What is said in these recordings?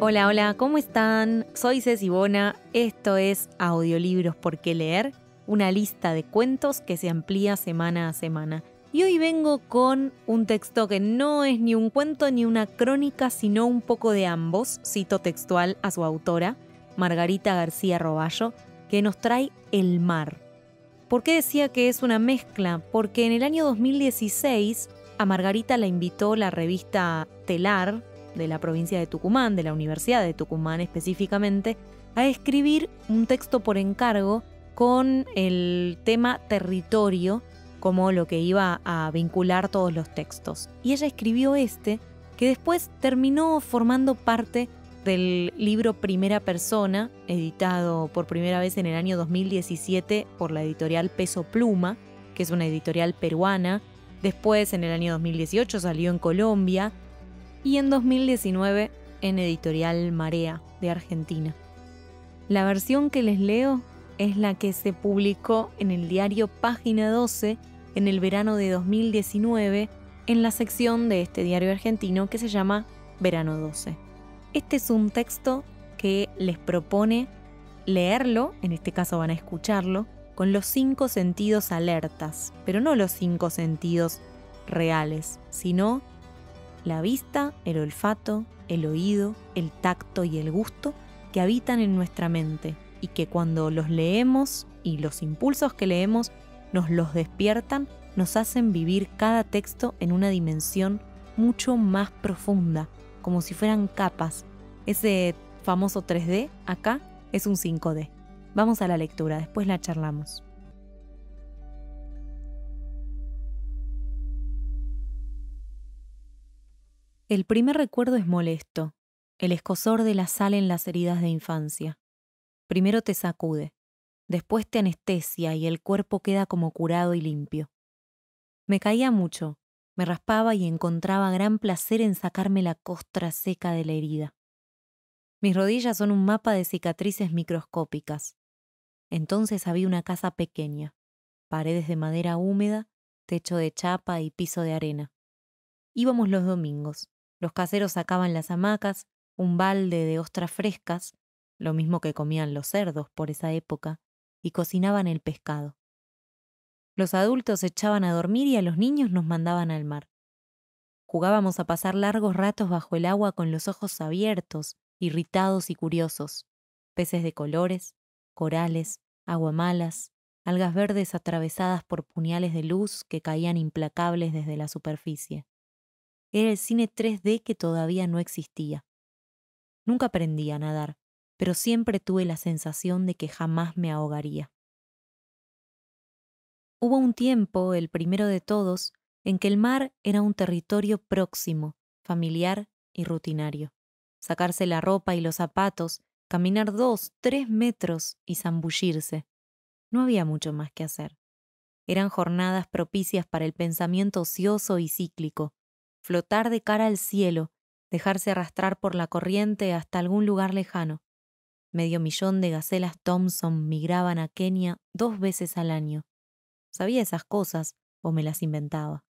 Hola, hola, ¿cómo están? Soy Ceci Bona, esto es Audiolibros por qué leer, una lista de cuentos que se amplía semana a semana. Y hoy vengo con un texto que no es ni un cuento ni una crónica, sino un poco de ambos, cito textual a su autora, Margarita García Roballo, que nos trae El mar. ¿Por qué decía que es una mezcla? Porque en el año 2016 a Margarita la invitó la revista Telar, de la provincia de Tucumán, de la Universidad de Tucumán específicamente, a escribir un texto por encargo con el tema territorio como lo que iba a vincular todos los textos. Y ella escribió este, que después terminó formando parte del libro Primera Persona, editado por primera vez en el año 2017 por la editorial Peso Pluma, que es una editorial peruana. Después, en el año 2018, salió en Colombia y en 2019 en editorial Marea de Argentina. La versión que les leo es la que se publicó en el diario Página 12 en el verano de 2019 en la sección de este diario argentino que se llama Verano 12. Este es un texto que les propone leerlo, en este caso van a escucharlo, con los cinco sentidos alertas, pero no los cinco sentidos reales, sino la vista, el olfato, el oído, el tacto y el gusto que habitan en nuestra mente y que cuando los leemos y los impulsos que leemos nos los despiertan, nos hacen vivir cada texto en una dimensión mucho más profunda, como si fueran capas. Ese famoso 3D acá es un 5D. Vamos a la lectura, después la charlamos. El primer recuerdo es molesto, el escosor de la sal en las heridas de infancia. Primero te sacude, después te anestesia y el cuerpo queda como curado y limpio. Me caía mucho, me raspaba y encontraba gran placer en sacarme la costra seca de la herida. Mis rodillas son un mapa de cicatrices microscópicas. Entonces había una casa pequeña, paredes de madera húmeda, techo de chapa y piso de arena. Íbamos los domingos. Los caseros sacaban las hamacas, un balde de ostras frescas, lo mismo que comían los cerdos por esa época, y cocinaban el pescado. Los adultos se echaban a dormir y a los niños nos mandaban al mar. Jugábamos a pasar largos ratos bajo el agua con los ojos abiertos, irritados y curiosos. Peces de colores, corales, aguamalas, algas verdes atravesadas por puñales de luz que caían implacables desde la superficie era el cine 3D que todavía no existía. Nunca aprendí a nadar, pero siempre tuve la sensación de que jamás me ahogaría. Hubo un tiempo, el primero de todos, en que el mar era un territorio próximo, familiar y rutinario. Sacarse la ropa y los zapatos, caminar dos, tres metros y zambullirse. No había mucho más que hacer. Eran jornadas propicias para el pensamiento ocioso y cíclico, flotar de cara al cielo, dejarse arrastrar por la corriente hasta algún lugar lejano. Medio millón de gacelas Thompson migraban a Kenia dos veces al año. Sabía esas cosas o me las inventaba.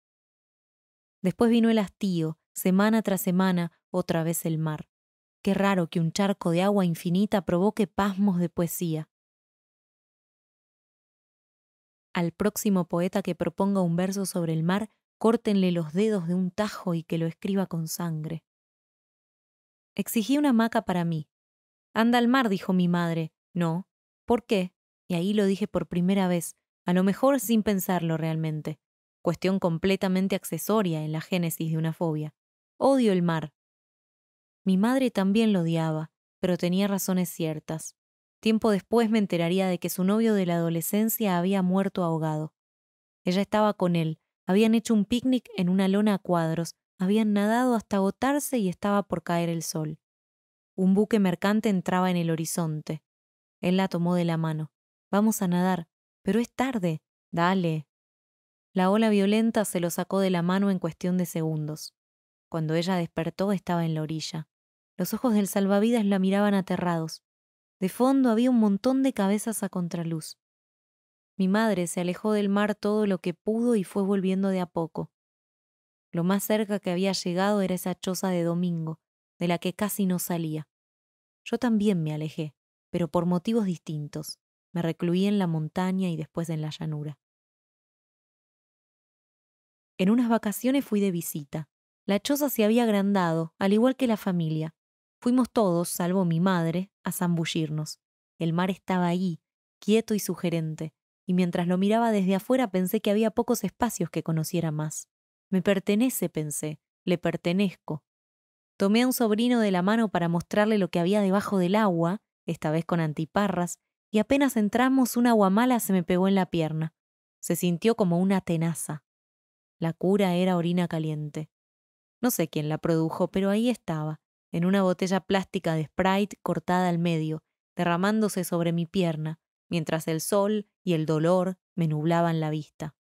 Después vino el hastío, semana tras semana, otra vez el mar. Qué raro que un charco de agua infinita provoque pasmos de poesía. Al próximo poeta que proponga un verso sobre el mar córtenle los dedos de un tajo y que lo escriba con sangre. Exigí una hamaca para mí. Anda al mar, dijo mi madre. No. ¿Por qué? Y ahí lo dije por primera vez, a lo mejor sin pensarlo realmente. Cuestión completamente accesoria en la génesis de una fobia. Odio el mar. Mi madre también lo odiaba, pero tenía razones ciertas. Tiempo después me enteraría de que su novio de la adolescencia había muerto ahogado. Ella estaba con él, habían hecho un picnic en una lona a cuadros, habían nadado hasta agotarse y estaba por caer el sol. Un buque mercante entraba en el horizonte. Él la tomó de la mano. Vamos a nadar. Pero es tarde. Dale. La ola violenta se lo sacó de la mano en cuestión de segundos. Cuando ella despertó estaba en la orilla. Los ojos del salvavidas la miraban aterrados. De fondo había un montón de cabezas a contraluz. Mi madre se alejó del mar todo lo que pudo y fue volviendo de a poco. Lo más cerca que había llegado era esa choza de domingo, de la que casi no salía. Yo también me alejé, pero por motivos distintos. Me recluí en la montaña y después en la llanura. En unas vacaciones fui de visita. La choza se había agrandado, al igual que la familia. Fuimos todos, salvo mi madre, a zambullirnos. El mar estaba ahí, quieto y sugerente, y mientras lo miraba desde afuera pensé que había pocos espacios que conociera más. Me pertenece, pensé, le pertenezco. Tomé a un sobrino de la mano para mostrarle lo que había debajo del agua, esta vez con antiparras, y apenas entramos una guamala se me pegó en la pierna. Se sintió como una tenaza. La cura era orina caliente. No sé quién la produjo, pero ahí estaba, en una botella plástica de Sprite cortada al medio, derramándose sobre mi pierna, mientras el sol y el dolor me en la vista.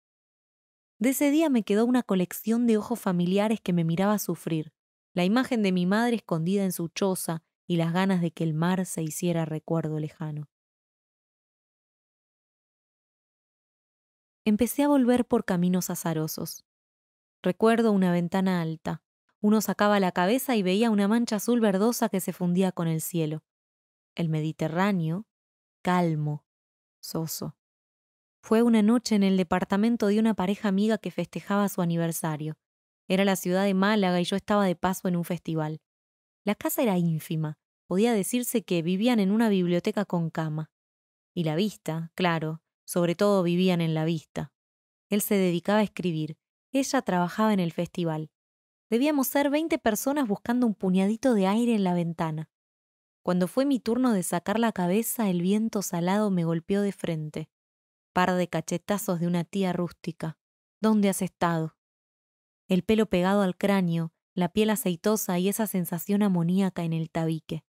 De ese día me quedó una colección de ojos familiares que me miraba sufrir, la imagen de mi madre escondida en su choza y las ganas de que el mar se hiciera recuerdo lejano. Empecé a volver por caminos azarosos. Recuerdo una ventana alta. Uno sacaba la cabeza y veía una mancha azul verdosa que se fundía con el cielo. El Mediterráneo, calmo, soso. Fue una noche en el departamento de una pareja amiga que festejaba su aniversario. Era la ciudad de Málaga y yo estaba de paso en un festival. La casa era ínfima. Podía decirse que vivían en una biblioteca con cama. Y la vista, claro, sobre todo vivían en la vista. Él se dedicaba a escribir. Ella trabajaba en el festival. Debíamos ser veinte personas buscando un puñadito de aire en la ventana. Cuando fue mi turno de sacar la cabeza, el viento salado me golpeó de frente par de cachetazos de una tía rústica. ¿Dónde has estado? El pelo pegado al cráneo, la piel aceitosa y esa sensación amoníaca en el tabique.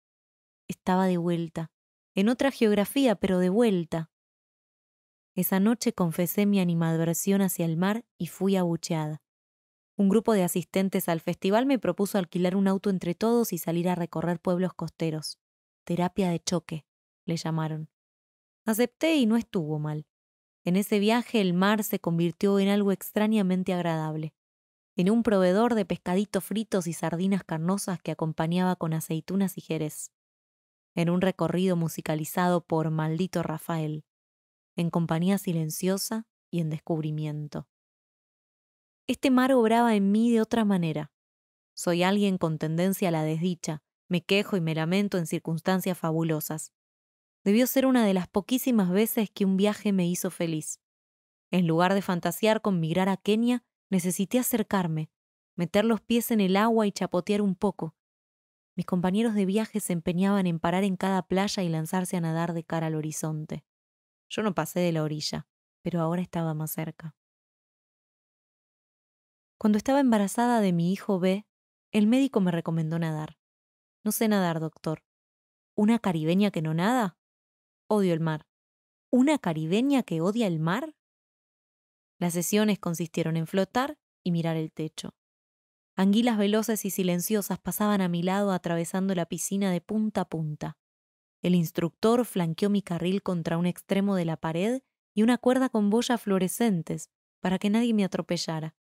Estaba de vuelta, en otra geografía, pero de vuelta. Esa noche confesé mi animadversión hacia el mar y fui abucheada. Un grupo de asistentes al festival me propuso alquilar un auto entre todos y salir a recorrer pueblos costeros. Terapia de choque, le llamaron. Acepté y no estuvo mal. En ese viaje el mar se convirtió en algo extrañamente agradable, en un proveedor de pescaditos fritos y sardinas carnosas que acompañaba con aceitunas y jerez, en un recorrido musicalizado por maldito Rafael, en compañía silenciosa y en descubrimiento. Este mar obraba en mí de otra manera. Soy alguien con tendencia a la desdicha, me quejo y me lamento en circunstancias fabulosas debió ser una de las poquísimas veces que un viaje me hizo feliz. En lugar de fantasear con migrar a Kenia, necesité acercarme, meter los pies en el agua y chapotear un poco. Mis compañeros de viaje se empeñaban en parar en cada playa y lanzarse a nadar de cara al horizonte. Yo no pasé de la orilla, pero ahora estaba más cerca. Cuando estaba embarazada de mi hijo B, el médico me recomendó nadar. No sé nadar, doctor. ¿Una caribeña que no nada? Odio el mar. ¿Una caribeña que odia el mar? Las sesiones consistieron en flotar y mirar el techo. Anguilas veloces y silenciosas pasaban a mi lado atravesando la piscina de punta a punta. El instructor flanqueó mi carril contra un extremo de la pared y una cuerda con boyas fluorescentes para que nadie me atropellara.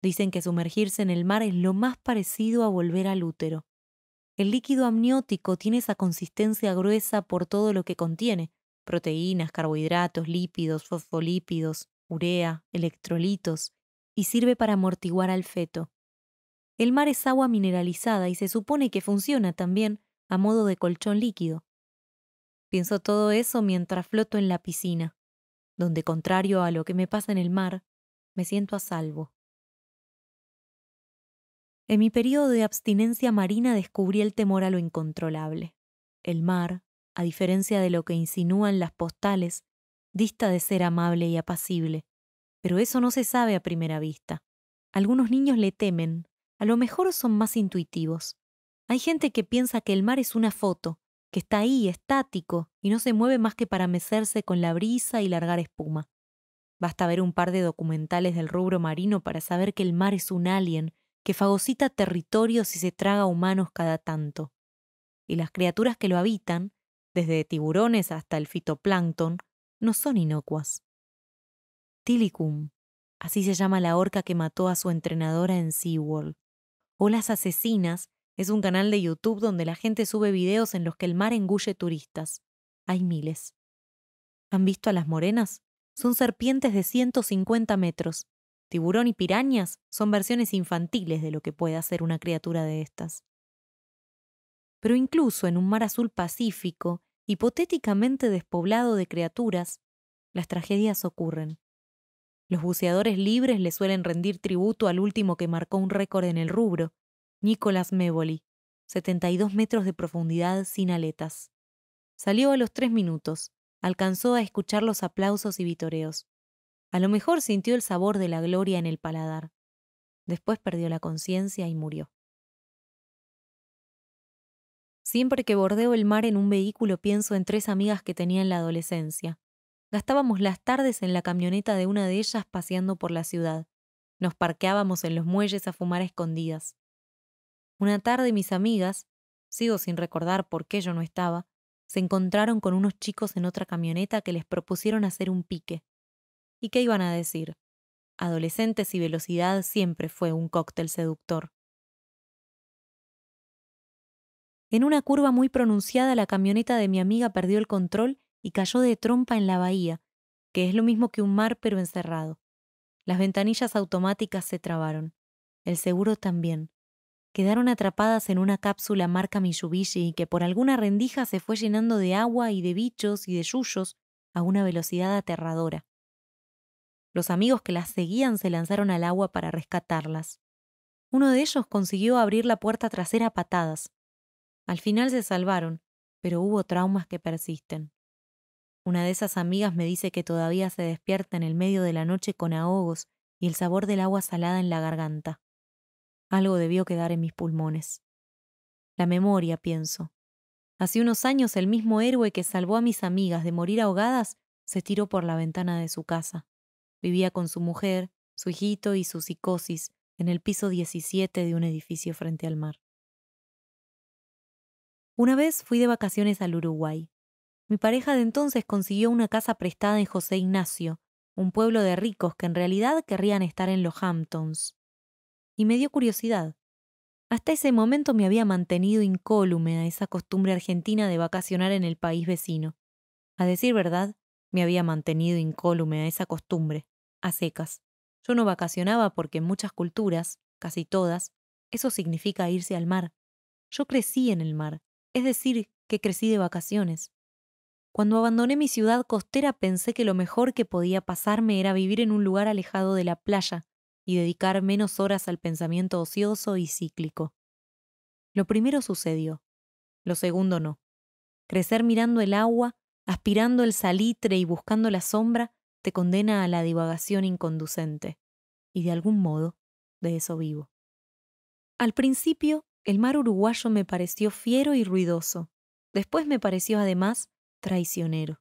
Dicen que sumergirse en el mar es lo más parecido a volver al útero. El líquido amniótico tiene esa consistencia gruesa por todo lo que contiene, proteínas, carbohidratos, lípidos, fosfolípidos, urea, electrolitos, y sirve para amortiguar al feto. El mar es agua mineralizada y se supone que funciona también a modo de colchón líquido. Pienso todo eso mientras floto en la piscina, donde contrario a lo que me pasa en el mar, me siento a salvo. En mi periodo de abstinencia marina descubrí el temor a lo incontrolable. El mar, a diferencia de lo que insinúan las postales, dista de ser amable y apacible, pero eso no se sabe a primera vista. Algunos niños le temen, a lo mejor son más intuitivos. Hay gente que piensa que el mar es una foto, que está ahí, estático, y no se mueve más que para mecerse con la brisa y largar espuma. Basta ver un par de documentales del rubro marino para saber que el mar es un alien que fagocita territorios y se traga humanos cada tanto. Y las criaturas que lo habitan, desde tiburones hasta el fitoplancton, no son inocuas. Tilicum, así se llama la orca que mató a su entrenadora en SeaWorld. O Las Asesinas es un canal de YouTube donde la gente sube videos en los que el mar engulle turistas. Hay miles. ¿Han visto a las morenas? Son serpientes de 150 metros, Tiburón y pirañas son versiones infantiles de lo que puede hacer una criatura de estas. Pero incluso en un mar azul pacífico, hipotéticamente despoblado de criaturas, las tragedias ocurren. Los buceadores libres le suelen rendir tributo al último que marcó un récord en el rubro, Nicolás Mévoli, 72 metros de profundidad sin aletas. Salió a los tres minutos, alcanzó a escuchar los aplausos y vitoreos. A lo mejor sintió el sabor de la gloria en el paladar. Después perdió la conciencia y murió. Siempre que bordeo el mar en un vehículo pienso en tres amigas que tenía en la adolescencia. Gastábamos las tardes en la camioneta de una de ellas paseando por la ciudad. Nos parqueábamos en los muelles a fumar escondidas. Una tarde mis amigas, sigo sin recordar por qué yo no estaba, se encontraron con unos chicos en otra camioneta que les propusieron hacer un pique. ¿Y qué iban a decir? Adolescentes y velocidad siempre fue un cóctel seductor. En una curva muy pronunciada la camioneta de mi amiga perdió el control y cayó de trompa en la bahía, que es lo mismo que un mar pero encerrado. Las ventanillas automáticas se trabaron. El seguro también. Quedaron atrapadas en una cápsula marca Mitsubishi que por alguna rendija se fue llenando de agua y de bichos y de yuyos a una velocidad aterradora. Los amigos que las seguían se lanzaron al agua para rescatarlas. Uno de ellos consiguió abrir la puerta trasera a patadas. Al final se salvaron, pero hubo traumas que persisten. Una de esas amigas me dice que todavía se despierta en el medio de la noche con ahogos y el sabor del agua salada en la garganta. Algo debió quedar en mis pulmones. La memoria, pienso. Hace unos años el mismo héroe que salvó a mis amigas de morir ahogadas se tiró por la ventana de su casa. Vivía con su mujer, su hijito y su psicosis en el piso 17 de un edificio frente al mar. Una vez fui de vacaciones al Uruguay. Mi pareja de entonces consiguió una casa prestada en José Ignacio, un pueblo de ricos que en realidad querrían estar en los Hamptons. Y me dio curiosidad. Hasta ese momento me había mantenido incólume a esa costumbre argentina de vacacionar en el país vecino. A decir verdad, me había mantenido incólume a esa costumbre a secas. Yo no vacacionaba porque en muchas culturas, casi todas, eso significa irse al mar. Yo crecí en el mar, es decir, que crecí de vacaciones. Cuando abandoné mi ciudad costera pensé que lo mejor que podía pasarme era vivir en un lugar alejado de la playa y dedicar menos horas al pensamiento ocioso y cíclico. Lo primero sucedió, lo segundo no. Crecer mirando el agua, aspirando el salitre y buscando la sombra te condena a la divagación inconducente, y de algún modo, de eso vivo. Al principio, el mar uruguayo me pareció fiero y ruidoso, después me pareció además traicionero.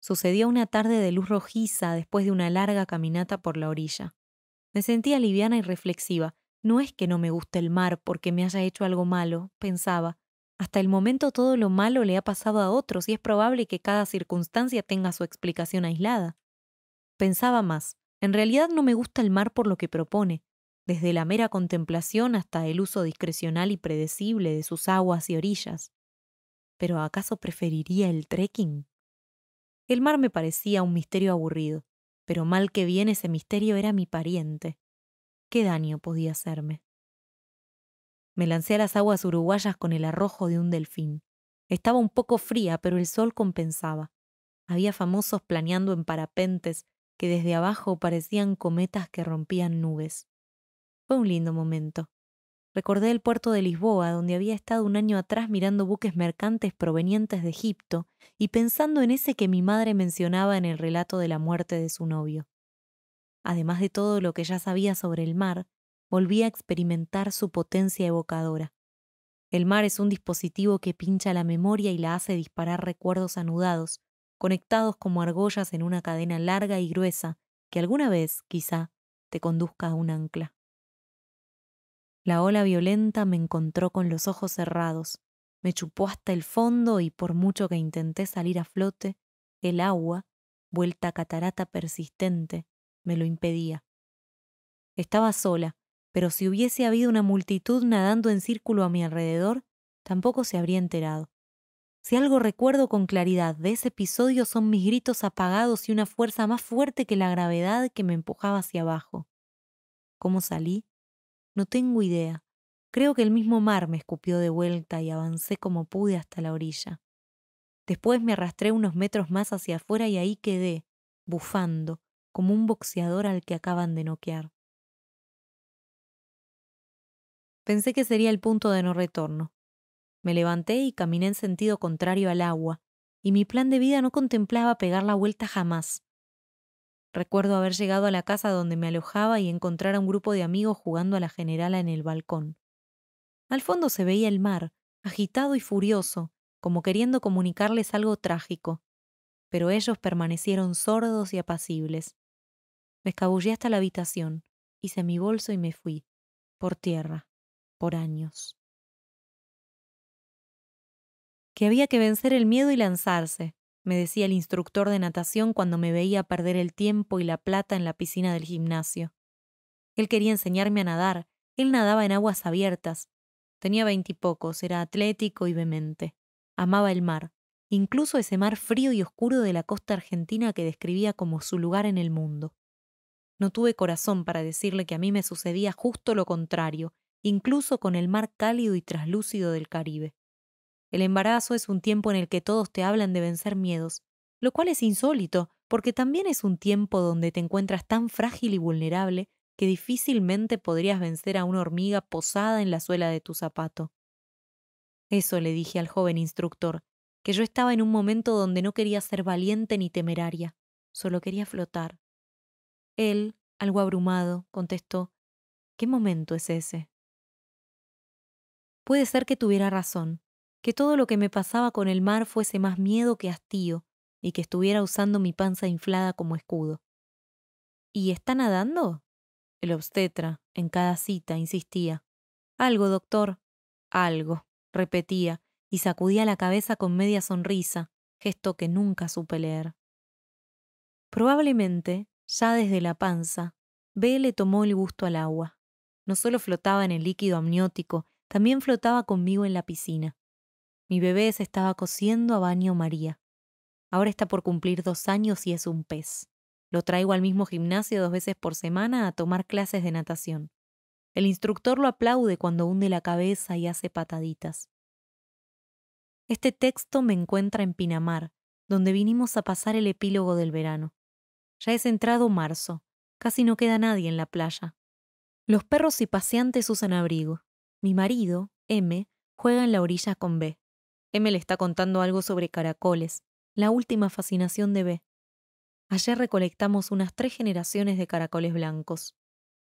Sucedió una tarde de luz rojiza después de una larga caminata por la orilla. Me sentía liviana y reflexiva. No es que no me guste el mar porque me haya hecho algo malo, pensaba. Hasta el momento todo lo malo le ha pasado a otros y es probable que cada circunstancia tenga su explicación aislada. Pensaba más, en realidad no me gusta el mar por lo que propone, desde la mera contemplación hasta el uso discrecional y predecible de sus aguas y orillas. Pero ¿acaso preferiría el trekking? El mar me parecía un misterio aburrido, pero mal que bien ese misterio era mi pariente. ¿Qué daño podía hacerme? Me lancé a las aguas uruguayas con el arrojo de un delfín. Estaba un poco fría, pero el sol compensaba. Había famosos planeando en parapentes, que desde abajo parecían cometas que rompían nubes. Fue un lindo momento. Recordé el puerto de Lisboa, donde había estado un año atrás mirando buques mercantes provenientes de Egipto y pensando en ese que mi madre mencionaba en el relato de la muerte de su novio. Además de todo lo que ya sabía sobre el mar, volví a experimentar su potencia evocadora. El mar es un dispositivo que pincha la memoria y la hace disparar recuerdos anudados, conectados como argollas en una cadena larga y gruesa que alguna vez, quizá, te conduzca a un ancla. La ola violenta me encontró con los ojos cerrados, me chupó hasta el fondo y por mucho que intenté salir a flote, el agua, vuelta a catarata persistente, me lo impedía. Estaba sola, pero si hubiese habido una multitud nadando en círculo a mi alrededor, tampoco se habría enterado. Si algo recuerdo con claridad de ese episodio son mis gritos apagados y una fuerza más fuerte que la gravedad que me empujaba hacia abajo. ¿Cómo salí? No tengo idea. Creo que el mismo mar me escupió de vuelta y avancé como pude hasta la orilla. Después me arrastré unos metros más hacia afuera y ahí quedé, bufando, como un boxeador al que acaban de noquear. Pensé que sería el punto de no retorno, me levanté y caminé en sentido contrario al agua, y mi plan de vida no contemplaba pegar la vuelta jamás. Recuerdo haber llegado a la casa donde me alojaba y encontrar a un grupo de amigos jugando a la generala en el balcón. Al fondo se veía el mar, agitado y furioso, como queriendo comunicarles algo trágico, pero ellos permanecieron sordos y apacibles. Me escabullé hasta la habitación, hice mi bolso y me fui, por tierra, por años que había que vencer el miedo y lanzarse, me decía el instructor de natación cuando me veía perder el tiempo y la plata en la piscina del gimnasio. Él quería enseñarme a nadar, él nadaba en aguas abiertas. Tenía veintipocos, era atlético y vehemente. Amaba el mar, incluso ese mar frío y oscuro de la costa argentina que describía como su lugar en el mundo. No tuve corazón para decirle que a mí me sucedía justo lo contrario, incluso con el mar cálido y traslúcido del Caribe. El embarazo es un tiempo en el que todos te hablan de vencer miedos, lo cual es insólito, porque también es un tiempo donde te encuentras tan frágil y vulnerable que difícilmente podrías vencer a una hormiga posada en la suela de tu zapato. Eso le dije al joven instructor, que yo estaba en un momento donde no quería ser valiente ni temeraria, solo quería flotar. Él, algo abrumado, contestó, ¿Qué momento es ese? Puede ser que tuviera razón, que todo lo que me pasaba con el mar fuese más miedo que hastío y que estuviera usando mi panza inflada como escudo. ¿Y está nadando? El obstetra, en cada cita, insistía. Algo, doctor. Algo, repetía, y sacudía la cabeza con media sonrisa, gesto que nunca supe leer. Probablemente, ya desde la panza, B le tomó el gusto al agua. No solo flotaba en el líquido amniótico, también flotaba conmigo en la piscina. Mi bebé se estaba cociendo a baño María. Ahora está por cumplir dos años y es un pez. Lo traigo al mismo gimnasio dos veces por semana a tomar clases de natación. El instructor lo aplaude cuando hunde la cabeza y hace pataditas. Este texto me encuentra en Pinamar, donde vinimos a pasar el epílogo del verano. Ya es entrado marzo, casi no queda nadie en la playa. Los perros y paseantes usan abrigo. Mi marido, M, juega en la orilla con B. M le está contando algo sobre caracoles, la última fascinación de B. Ayer recolectamos unas tres generaciones de caracoles blancos.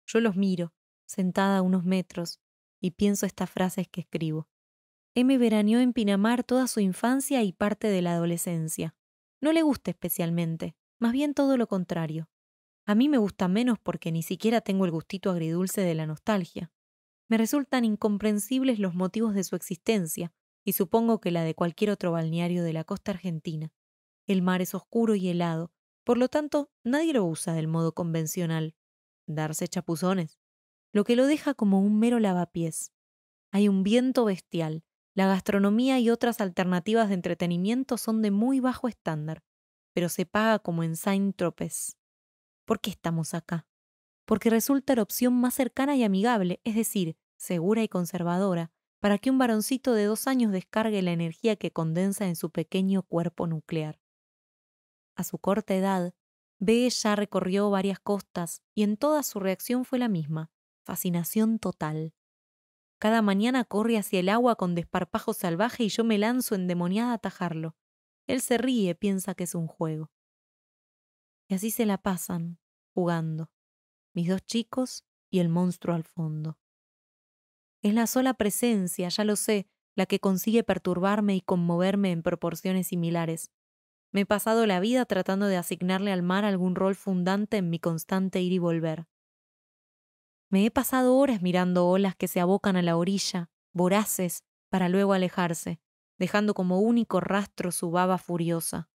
Yo los miro, sentada a unos metros, y pienso estas frases que escribo. M veraneó en Pinamar toda su infancia y parte de la adolescencia. No le gusta especialmente, más bien todo lo contrario. A mí me gusta menos porque ni siquiera tengo el gustito agridulce de la nostalgia. Me resultan incomprensibles los motivos de su existencia, y supongo que la de cualquier otro balneario de la costa argentina. El mar es oscuro y helado, por lo tanto nadie lo usa del modo convencional. Darse chapuzones. Lo que lo deja como un mero lavapiés. Hay un viento bestial. La gastronomía y otras alternativas de entretenimiento son de muy bajo estándar, pero se paga como en Saint-Tropez. ¿Por qué estamos acá? Porque resulta la opción más cercana y amigable, es decir, segura y conservadora, para que un varoncito de dos años descargue la energía que condensa en su pequeño cuerpo nuclear. A su corta edad, B ya recorrió varias costas y en toda su reacción fue la misma, fascinación total. Cada mañana corre hacia el agua con desparpajo salvaje y yo me lanzo endemoniada a atajarlo. Él se ríe, piensa que es un juego. Y así se la pasan, jugando, mis dos chicos y el monstruo al fondo. Es la sola presencia, ya lo sé, la que consigue perturbarme y conmoverme en proporciones similares. Me he pasado la vida tratando de asignarle al mar algún rol fundante en mi constante ir y volver. Me he pasado horas mirando olas que se abocan a la orilla, voraces, para luego alejarse, dejando como único rastro su baba furiosa.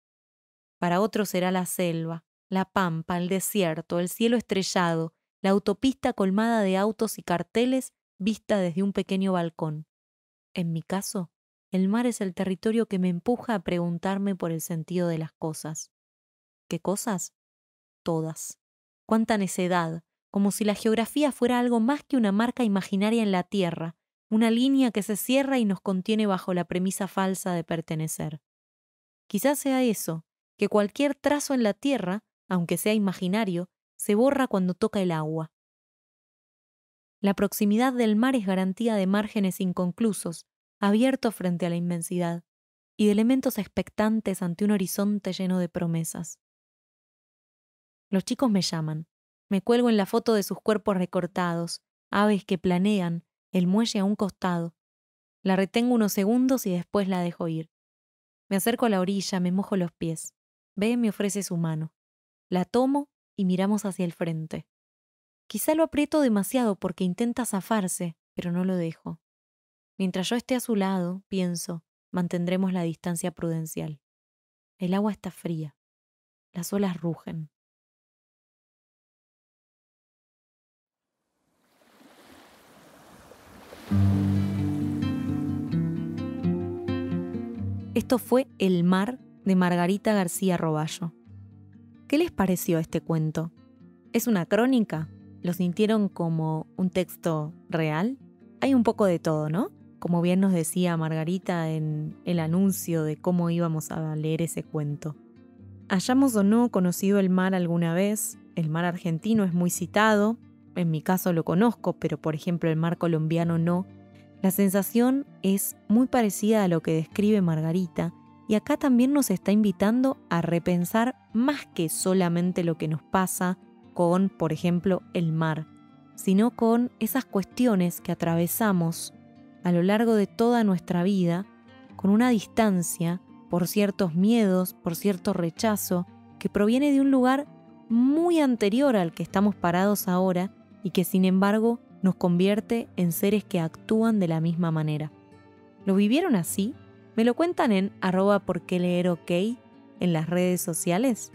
Para otros será la selva, la pampa, el desierto, el cielo estrellado, la autopista colmada de autos y carteles vista desde un pequeño balcón. En mi caso, el mar es el territorio que me empuja a preguntarme por el sentido de las cosas. ¿Qué cosas? Todas. Cuánta necedad, como si la geografía fuera algo más que una marca imaginaria en la Tierra, una línea que se cierra y nos contiene bajo la premisa falsa de pertenecer. Quizás sea eso, que cualquier trazo en la Tierra, aunque sea imaginario, se borra cuando toca el agua, la proximidad del mar es garantía de márgenes inconclusos, abiertos frente a la inmensidad, y de elementos expectantes ante un horizonte lleno de promesas. Los chicos me llaman. Me cuelgo en la foto de sus cuerpos recortados, aves que planean, el muelle a un costado. La retengo unos segundos y después la dejo ir. Me acerco a la orilla, me mojo los pies. Ve me ofrece su mano. La tomo y miramos hacia el frente. Quizá lo aprieto demasiado porque intenta zafarse, pero no lo dejo. Mientras yo esté a su lado, pienso, mantendremos la distancia prudencial. El agua está fría. Las olas rugen. Esto fue El mar de Margarita García Roballo. ¿Qué les pareció este cuento? ¿Es una crónica? ¿Lo sintieron como un texto real? Hay un poco de todo, ¿no? Como bien nos decía Margarita en el anuncio de cómo íbamos a leer ese cuento. Hayamos o no conocido el mar alguna vez, el mar argentino es muy citado, en mi caso lo conozco, pero por ejemplo el mar colombiano no. La sensación es muy parecida a lo que describe Margarita y acá también nos está invitando a repensar más que solamente lo que nos pasa, con, por ejemplo, el mar, sino con esas cuestiones que atravesamos a lo largo de toda nuestra vida, con una distancia por ciertos miedos, por cierto rechazo, que proviene de un lugar muy anterior al que estamos parados ahora y que sin embargo nos convierte en seres que actúan de la misma manera. ¿Lo vivieron así? Me lo cuentan en arroba por qué leer ok en las redes sociales.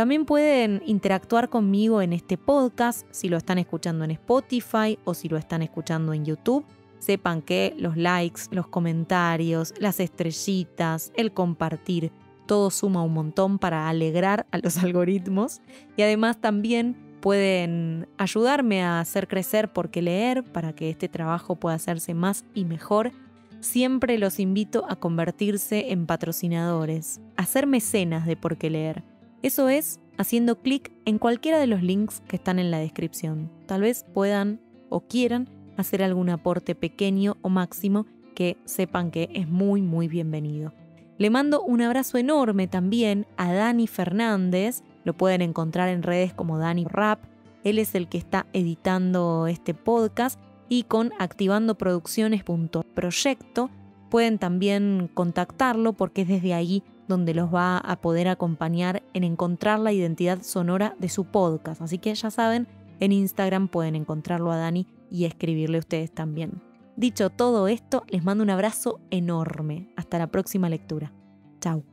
También pueden interactuar conmigo en este podcast, si lo están escuchando en Spotify o si lo están escuchando en YouTube. Sepan que los likes, los comentarios, las estrellitas, el compartir, todo suma un montón para alegrar a los algoritmos. Y además también pueden ayudarme a hacer crecer porque leer para que este trabajo pueda hacerse más y mejor. Siempre los invito a convertirse en patrocinadores, a ser mecenas de por qué leer. Eso es haciendo clic en cualquiera de los links que están en la descripción. Tal vez puedan o quieran hacer algún aporte pequeño o máximo que sepan que es muy muy bienvenido. Le mando un abrazo enorme también a Dani Fernández, lo pueden encontrar en redes como Dani Rap, él es el que está editando este podcast y con activandoproducciones.proyecto pueden también contactarlo porque es desde ahí donde los va a poder acompañar en encontrar la identidad sonora de su podcast. Así que ya saben, en Instagram pueden encontrarlo a Dani y escribirle ustedes también. Dicho todo esto, les mando un abrazo enorme. Hasta la próxima lectura. Chau.